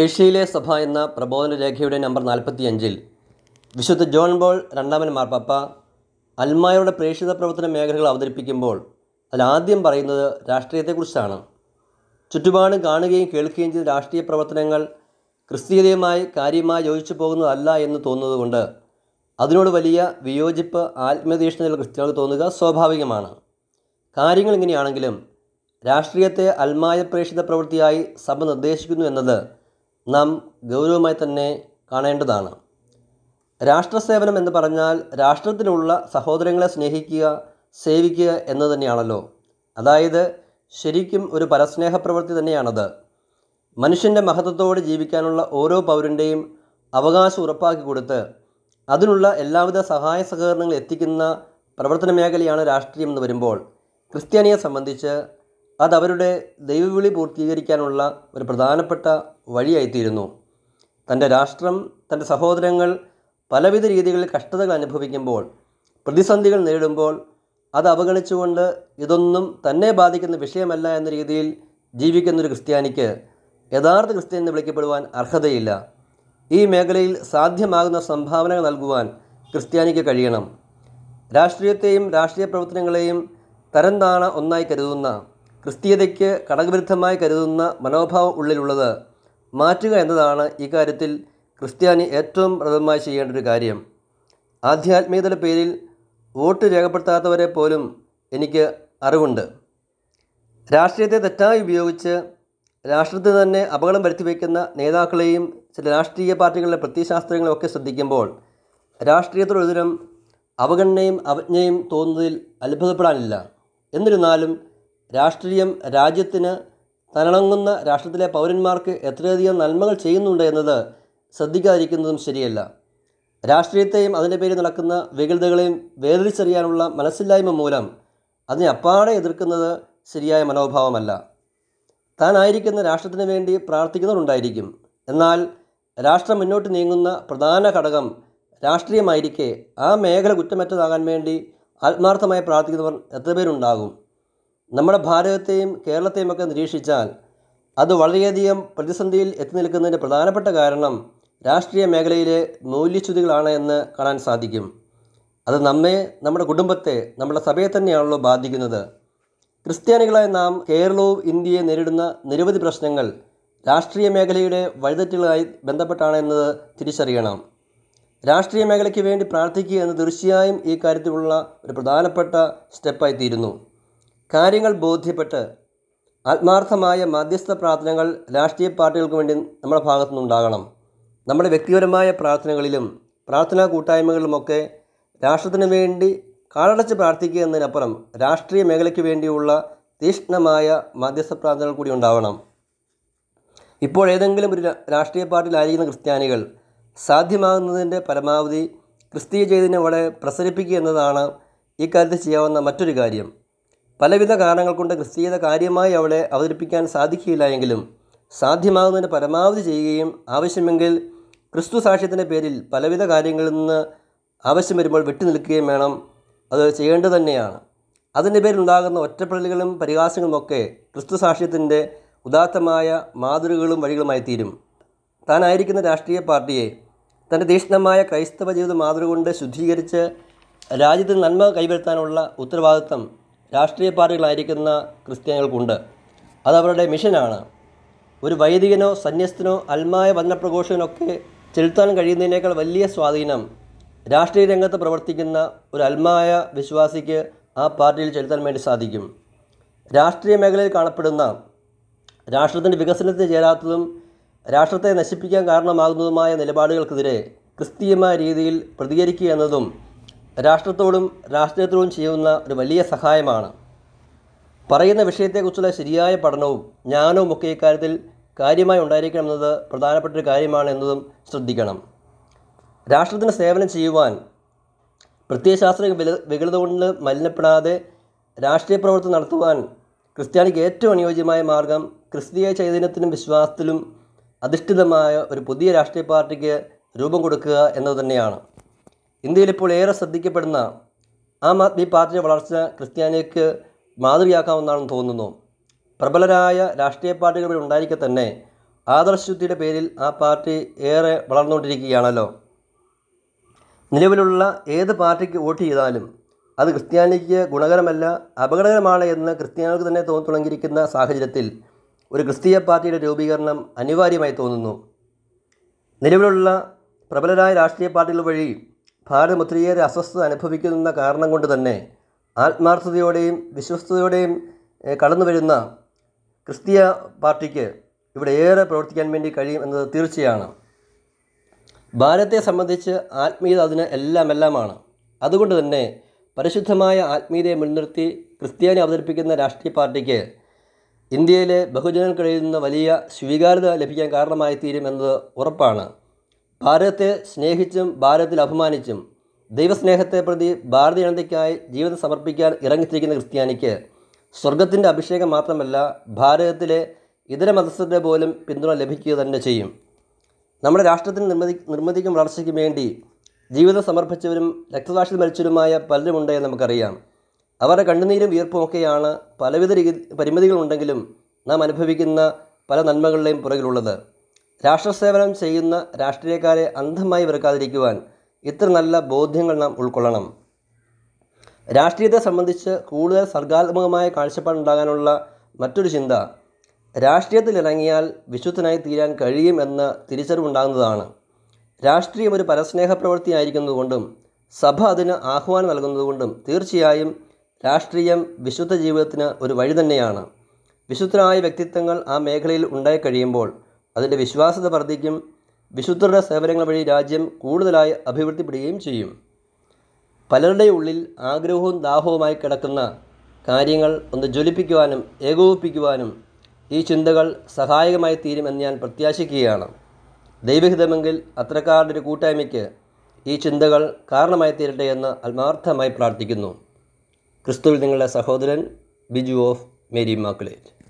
ഏഷ്യയിലെ സഭ എന്ന പ്രബോധന രേഖയുടെ നമ്പർ അഞ്ചിൽ വിശുദ്ധ ജോൺ ബോൾ രണ്ടാമൻ മാർപ്പാപ്പ അൽമായയുടെ പ്രേക്ഷിത പ്രവർത്തന മേഖലകൾ അവതരിപ്പിക്കുമ്പോൾ അതിലാദ്യം പറയുന്നത് രാഷ്ട്രീയത്തെക്കുറിച്ചാണ് ചുറ്റുപാടും കാണുകയും കേൾക്കുകയും ചെയ്ത രാഷ്ട്രീയ പ്രവർത്തനങ്ങൾ ക്രിസ്തീയതയുമായി കാര്യമായി യോജിച്ചു പോകുന്നതല്ല എന്ന് തോന്നുന്നതുകൊണ്ട് അതിനോട് വലിയ വിയോജിപ്പ് ആത്മീയതീഷ്ണതയിൽ ക്രിസ്ത്യാനികൾ തോന്നുക സ്വാഭാവികമാണ് കാര്യങ്ങൾ ഇങ്ങനെയാണെങ്കിലും രാഷ്ട്രീയത്തെ അൽമായ പ്രേക്ഷിത പ്രവൃത്തിയായി സഭ നിർദ്ദേശിക്കുന്നു എന്നത് നാം ഗൗരവമായി തന്നെ കാണേണ്ടതാണ് രാഷ്ട്രസേവനം എന്ന് പറഞ്ഞാൽ രാഷ്ട്രത്തിനുള്ള സഹോദരങ്ങളെ സ്നേഹിക്കുക സേവിക്കുക എന്ന് തന്നെയാണല്ലോ അതായത് ശരിക്കും ഒരു പരസ്നേഹ പ്രവൃത്തി തന്നെയാണത് മനുഷ്യൻ്റെ മഹത്വത്തോട് ജീവിക്കാനുള്ള ഓരോ പൗരൻ്റെയും അവകാശം ഉറപ്പാക്കി കൊടുത്ത് അതിനുള്ള എല്ലാവിധ സഹായ സഹകരണങ്ങൾ എത്തിക്കുന്ന പ്രവർത്തന മേഖലയാണ് രാഷ്ട്രീയം എന്ന് വരുമ്പോൾ ക്രിസ്ത്യാനിയെ സംബന്ധിച്ച് അതവരുടെ ദൈവവിളി പൂർത്തീകരിക്കാനുള്ള ഒരു പ്രധാനപ്പെട്ട വഴിയായിത്തീരുന്നു തൻ്റെ രാഷ്ട്രം തൻ്റെ സഹോദരങ്ങൾ പലവിധ രീതികളിൽ കഷ്ടതകൾ അനുഭവിക്കുമ്പോൾ പ്രതിസന്ധികൾ നേരിടുമ്പോൾ അത് അവഗണിച്ചുകൊണ്ട് ഇതൊന്നും തന്നെ ബാധിക്കുന്ന വിഷയമല്ല എന്ന രീതിയിൽ ജീവിക്കുന്നൊരു ക്രിസ്ത്യാനിക്ക് യഥാർത്ഥ ക്രിസ്ത്യൻ എന്ന് വിളിക്കപ്പെടുവാൻ അർഹതയില്ല ഈ മേഖലയിൽ സാധ്യമാകുന്ന സംഭാവനകൾ നൽകുവാൻ ക്രിസ്ത്യാനിക്ക് കഴിയണം രാഷ്ട്രീയത്തെയും രാഷ്ട്രീയ പ്രവർത്തനങ്ങളെയും തരംതാണ ഒന്നായി കരുതുന്ന ക്രിസ്തീയതയ്ക്ക് ഘടകവിരുദ്ധമായി കരുതുന്ന മനോഭാവം ഉള്ളിലുള്ളത് മാറ്റുക എന്നതാണ് ഇക്കാര്യത്തിൽ ക്രിസ്ത്യാനി ഏറ്റവും പ്രഥമമായി ചെയ്യേണ്ട ഒരു കാര്യം ആധ്യാത്മികതയുടെ പേരിൽ വോട്ട് രേഖപ്പെടുത്താത്തവരെ പോലും എനിക്ക് അറിവുണ്ട് രാഷ്ട്രീയത്തെ തെറ്റായി ഉപയോഗിച്ച് രാഷ്ട്രത്തിന് തന്നെ അപകടം വരുത്തി വയ്ക്കുന്ന നേതാക്കളെയും ചില രാഷ്ട്രീയ പാർട്ടികളുടെ പ്രത്യയശാസ്ത്രങ്ങളെയും ഒക്കെ ശ്രദ്ധിക്കുമ്പോൾ രാഷ്ട്രീയത്തോടൊതിരം അവഗണനയും അവജ്ഞയും തോന്നുന്നതിൽ അത്ഭുതപ്പെടാനില്ല എന്നിരുന്നാലും രാഷ്ട്രീയം രാജ്യത്തിന് തലണങ്ങുന്ന രാഷ്ട്രത്തിലെ പൗരന്മാർക്ക് എത്രയധികം നന്മകൾ ചെയ്യുന്നുണ്ട് എന്നത് ശ്രദ്ധിക്കാതിരിക്കുന്നതും ശരിയല്ല രാഷ്ട്രീയത്തെയും അതിൻ്റെ പേരിൽ നടക്കുന്ന വികൃതകളെയും വേദിച്ചെറിയാനുള്ള മനസ്സില്ലായ്മ മൂലം അതിനെ അപ്പാടെ എതിർക്കുന്നത് ശരിയായ മനോഭാവമല്ല താനായിരിക്കുന്ന രാഷ്ട്രത്തിന് വേണ്ടി പ്രാർത്ഥിക്കുന്നവരുണ്ടായിരിക്കും എന്നാൽ രാഷ്ട്രം മുന്നോട്ട് നീങ്ങുന്ന പ്രധാന ഘടകം രാഷ്ട്രീയമായിരിക്കെ ആ മേഖല കുറ്റമറ്റതാകാൻ വേണ്ടി ആത്മാർത്ഥമായി പ്രാർത്ഥിക്കുന്നവർ എത്ര പേരുണ്ടാകും നമ്മുടെ ഭാരതത്തെയും കേരളത്തെയും ഒക്കെ നിരീക്ഷിച്ചാൽ അത് വളരെയധികം പ്രതിസന്ധിയിൽ എത്തി നിൽക്കുന്നതിൻ്റെ പ്രധാനപ്പെട്ട കാരണം രാഷ്ട്രീയ മേഖലയിലെ മൂല്യച്യുതികളാണ് എന്ന് കാണാൻ സാധിക്കും അത് നമ്മെ നമ്മുടെ കുടുംബത്തെ നമ്മുടെ സഭയെ തന്നെയാണല്ലോ ബാധിക്കുന്നത് ക്രിസ്ത്യാനികളായ നാം കേരളവും ഇന്ത്യയെ നേരിടുന്ന നിരവധി പ്രശ്നങ്ങൾ രാഷ്ട്രീയ മേഖലയുടെ വഴിതെറ്റുകളായി ബന്ധപ്പെട്ടാണ് എന്നത് തിരിച്ചറിയണം രാഷ്ട്രീയ മേഖലയ്ക്ക് വേണ്ടി പ്രാർത്ഥിക്കുക എന്ന് തീർച്ചയായും ഈ കാര്യത്തിലുള്ള ഒരു പ്രധാനപ്പെട്ട സ്റ്റെപ്പായി തീരുന്നു കാര്യങ്ങൾ ബോധ്യപ്പെട്ട് ആത്മാർത്ഥമായ മധ്യസ്ഥ പ്രാർത്ഥനകൾ രാഷ്ട്രീയ പാർട്ടികൾക്ക് വേണ്ടി നമ്മുടെ ഭാഗത്തുനിന്നുണ്ടാകണം നമ്മുടെ വ്യക്തിപരമായ പ്രാർത്ഥനകളിലും പ്രാർത്ഥനാ കൂട്ടായ്മകളിലുമൊക്കെ രാഷ്ട്രത്തിന് വേണ്ടി കാലടച്ച് പ്രാർത്ഥിക്കുക എന്നതിനപ്പുറം രാഷ്ട്രീയ മേഖലയ്ക്ക് വേണ്ടിയുള്ള തീക്ഷ്ണമായ മധ്യസ്ഥ പ്രാർത്ഥനകൾ കൂടി ഉണ്ടാവണം ഇപ്പോൾ ഏതെങ്കിലും ഒരു രാഷ്ട്രീയ പാർട്ടിയിലായിരിക്കുന്ന ക്രിസ്ത്യാനികൾ സാധ്യമാകുന്നതിൻ്റെ പരമാവധി ക്രിസ്തീയ ചെയ്തതിനെ വളരെ പ്രസരിപ്പിക്കുക എന്നതാണ് ഇക്കാര്യത്തിൽ ചെയ്യാവുന്ന മറ്റൊരു കാര്യം പലവിധ കാരണങ്ങൾ കൊണ്ട് ക്രിസ്തീയത കാര്യമായി അവളെ അവതരിപ്പിക്കാൻ സാധിക്കില്ല എങ്കിലും സാധ്യമാകുന്നതിന് പരമാവധി ചെയ്യുകയും ആവശ്യമെങ്കിൽ ക്രിസ്തു സാക്ഷ്യത്തിൻ്റെ പേരിൽ പലവിധ കാര്യങ്ങളിൽ നിന്ന് ആവശ്യം വരുമ്പോൾ വിട്ടു നിൽക്കുകയും വേണം അത് ചെയ്യേണ്ടത് തന്നെയാണ് അതിൻ്റെ പേരിലുണ്ടാകുന്ന ഒറ്റപ്പെടലുകളും പരിഹാസങ്ങളുമൊക്കെ ക്രിസ്തു സാക്ഷ്യത്തിൻ്റെ ഉദാത്തമായ മാതൃകകളും വഴികളുമായി തീരും താനായിരിക്കുന്ന രാഷ്ട്രീയ പാർട്ടിയെ തൻ്റെ തീക്ഷ്ണമായ ക്രൈസ്തവ ജീവിത മാതൃക കൊണ്ട് ശുദ്ധീകരിച്ച് രാജ്യത്തിന് നന്മ കൈവരുത്താനുള്ള ഉത്തരവാദിത്തം രാഷ്ട്രീയ പാർട്ടികളായിരിക്കുന്ന ക്രിസ്ത്യാനികൾക്കുണ്ട് അതവരുടെ മിഷനാണ് ഒരു വൈദികനോ സന്യസ്തനോ അൽമായ വന്ദപ്രഘോഷകനൊക്കെ ചെലുത്താൻ കഴിയുന്നതിനേക്കാൾ വലിയ സ്വാധീനം രാഷ്ട്രീയ രംഗത്ത് പ്രവർത്തിക്കുന്ന ഒരു അൽമായ വിശ്വാസിക്ക് ആ പാർട്ടിയിൽ ചെലുത്താൻ വേണ്ടി സാധിക്കും രാഷ്ട്രീയ മേഖലയിൽ കാണപ്പെടുന്ന രാഷ്ട്രത്തിൻ്റെ വികസനത്തിന് ചേരാത്തതും രാഷ്ട്രത്തെ നശിപ്പിക്കാൻ കാരണമാകുന്നതുമായ നിലപാടുകൾക്കെതിരെ ക്രിസ്തീയമായ രീതിയിൽ പ്രതികരിക്കുക എന്നതും രാഷ്ട്രത്തോടും രാഷ്ട്രീയത്തോടും ചെയ്യുന്ന ഒരു വലിയ സഹായമാണ് പറയുന്ന വിഷയത്തെക്കുറിച്ചുള്ള ശരിയായ പഠനവും ജ്ഞാനവും ഒക്കെ ഇക്കാര്യത്തിൽ കാര്യമായി ഉണ്ടായിരിക്കണം എന്നത് പ്രധാനപ്പെട്ട ഒരു കാര്യമാണ് എന്നതും ശ്രദ്ധിക്കണം രാഷ്ട്രത്തിന് സേവനം ചെയ്യുവാൻ പ്രത്യയശാസ്ത്ര വികൃത കൊണ്ട് മലിനപ്പെടാതെ രാഷ്ട്രീയ പ്രവർത്തനം നടത്തുവാൻ ക്രിസ്ത്യാനിക്ക് ഏറ്റവും അനുയോജ്യമായ മാർഗം ക്രിസ്തീയ ചൈതന്യത്തിനും വിശ്വാസത്തിലും അധിഷ്ഠിതമായ ഒരു പുതിയ രാഷ്ട്രീയ പാർട്ടിക്ക് രൂപം കൊടുക്കുക എന്നത് തന്നെയാണ് ഇന്ത്യയിൽ ഇപ്പോൾ ഏറെ ശ്രദ്ധിക്കപ്പെടുന്ന ആം ആദ്മി പാർട്ടിയുടെ വളർച്ച ക്രിസ്ത്യാനിക്ക് മാതൃകയാക്കാമെന്നാണെന്ന് തോന്നുന്നു പ്രബലരായ രാഷ്ട്രീയ പാർട്ടികൾ ഇവിടെ ഉണ്ടായിരിക്കെ തന്നെ ശുദ്ധിയുടെ പേരിൽ ആ പാർട്ടി ഏറെ വളർന്നുകൊണ്ടിരിക്കുകയാണല്ലോ നിലവിലുള്ള ഏത് പാർട്ടിക്ക് വോട്ട് ചെയ്താലും അത് ക്രിസ്ത്യാനിക്ക് ഗുണകരമല്ല അപകടകരമാണ് എന്ന് ക്രിസ്ത്യാനികൾക്ക് തന്നെ തോന്നി തുടങ്ങിയിരിക്കുന്ന സാഹചര്യത്തിൽ ഒരു ക്രിസ്തീയ പാർട്ടിയുടെ രൂപീകരണം അനിവാര്യമായി തോന്നുന്നു നിലവിലുള്ള പ്രബലരായ രാഷ്ട്രീയ പാർട്ടികൾ വഴി ഭാരതം ഒത്തിരിയേറെ അസ്വസ്ഥത അനുഭവിക്കുന്ന കാരണം കൊണ്ട് തന്നെ ആത്മാർത്ഥതയോടെയും വിശ്വസ്തയോടെയും കടന്നു വരുന്ന ക്രിസ്തീയ പാർട്ടിക്ക് ഇവിടെ ഏറെ പ്രവർത്തിക്കാൻ വേണ്ടി കഴിയും എന്നത് തീർച്ചയാണ് ഭാരതത്തെ സംബന്ധിച്ച് ആത്മീയത അതിന് എല്ലാമെല്ലാമാണ് അതുകൊണ്ട് തന്നെ പരിശുദ്ധമായ ആത്മീയതയെ മുൻനിർത്തി ക്രിസ്ത്യാനി അവതരിപ്പിക്കുന്ന രാഷ്ട്രീയ പാർട്ടിക്ക് ഇന്ത്യയിലെ ബഹുജനങ്ങൾക്കിടയിൽ നിന്ന് വലിയ സ്വീകാര്യത ലഭിക്കാൻ കാരണമായി തീരും എന്നത് ഉറപ്പാണ് ഭാരതത്തെ സ്നേഹിച്ചും ഭാരതത്തിൽ അഭിമാനിച്ചും ദൈവസ്നേഹത്തെ പ്രതി ഭാരതീയ ജനതയ്ക്കായി ജീവിതം സമർപ്പിക്കാൻ ഇറങ്ങിത്തിരിക്കുന്ന ക്രിസ്ത്യാനിക്ക് സ്വർഗത്തിൻ്റെ അഭിഷേകം മാത്രമല്ല ഭാരതത്തിലെ ഇതര മതസ്ഥരുടെ പോലും പിന്തുണ ലഭിക്കുക തന്നെ ചെയ്യും നമ്മുടെ രാഷ്ട്രത്തിന് നിർമ്മിതി നിർമ്മിതിക്കും വളർച്ചയ്ക്കും വേണ്ടി ജീവിതം സമർപ്പിച്ചവരും രക്തസാക്ഷി മരിച്ചവരുമായ പലരുമുണ്ട് എന്ന് നമുക്കറിയാം അവരുടെ കണ്ണുനീരും വീർപ്പുമൊക്കെയാണ് പലവിധ രീതി പരിമിതികളുണ്ടെങ്കിലും നാം അനുഭവിക്കുന്ന പല നന്മകളുടെയും പുറകിലുള്ളത് രാഷ്ട്രസേവനം ചെയ്യുന്ന രാഷ്ട്രീയക്കാരെ അന്ധമായി വെറുക്കാതിരിക്കുവാൻ ഇത്ര നല്ല ബോധ്യങ്ങൾ നാം ഉൾക്കൊള്ളണം രാഷ്ട്രീയത്തെ സംബന്ധിച്ച് കൂടുതൽ സർഗാത്മകമായ കാഴ്ചപ്പാടുണ്ടാകാനുള്ള മറ്റൊരു ചിന്ത രാഷ്ട്രീയത്തിലിറങ്ങിയാൽ വിശുദ്ധനായി തീരാൻ കഴിയും എന്ന തിരിച്ചറിവുണ്ടാകുന്നതാണ് രാഷ്ട്രീയം ഒരു പരസ്നേഹ പ്രവൃത്തിയായിരിക്കുന്നതുകൊണ്ടും സഭ അതിന് ആഹ്വാനം നൽകുന്നതുകൊണ്ടും തീർച്ചയായും രാഷ്ട്രീയം വിശുദ്ധ ജീവിതത്തിന് ഒരു വഴി തന്നെയാണ് വിശുദ്ധരായ വ്യക്തിത്വങ്ങൾ ആ മേഖലയിൽ ഉണ്ടായി കഴിയുമ്പോൾ അതിൻ്റെ വിശ്വാസ്യത വർദ്ധിക്കും വിശുദ്ധരുടെ സേവനങ്ങൾ വഴി രാജ്യം കൂടുതലായി അഭിവൃദ്ധിപ്പെടുകയും ചെയ്യും പലരുടെ ഉള്ളിൽ ആഗ്രഹവും ദാഹവുമായി കിടക്കുന്ന കാര്യങ്ങൾ ഒന്ന് ജ്വലിപ്പിക്കുവാനും ഏകോപിപ്പിക്കുവാനും ഈ ചിന്തകൾ സഹായകമായി തീരുമെന്ന് ഞാൻ പ്രത്യാശിക്കുകയാണ് ദൈവഹിതമെങ്കിൽ അത്തരക്കാരുടെ ഒരു കൂട്ടായ്മയ്ക്ക് ഈ ചിന്തകൾ കാരണമായി തീരട്ടെ എന്ന് ആത്മാർത്ഥമായി പ്രാർത്ഥിക്കുന്നു ക്രിസ്തുവിൽ നിങ്ങളുടെ സഹോദരൻ ബിജു ഓഫ് മേരി മാക്കുലേറ്റ്